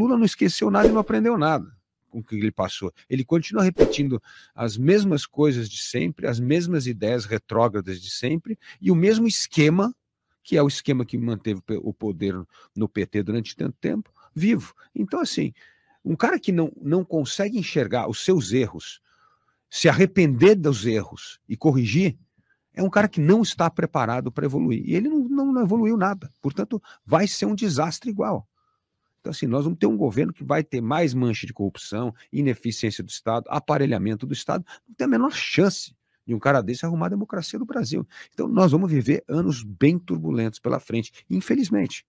Lula não esqueceu nada e não aprendeu nada com o que ele passou. Ele continua repetindo as mesmas coisas de sempre, as mesmas ideias retrógradas de sempre e o mesmo esquema, que é o esquema que manteve o poder no PT durante tanto tempo, vivo. Então, assim, um cara que não, não consegue enxergar os seus erros, se arrepender dos erros e corrigir, é um cara que não está preparado para evoluir. E ele não, não, não evoluiu nada. Portanto, vai ser um desastre igual. Então, assim, nós vamos ter um governo que vai ter mais mancha de corrupção, ineficiência do Estado, aparelhamento do Estado, não tem a menor chance de um cara desse arrumar a democracia no Brasil. Então, nós vamos viver anos bem turbulentos pela frente, infelizmente.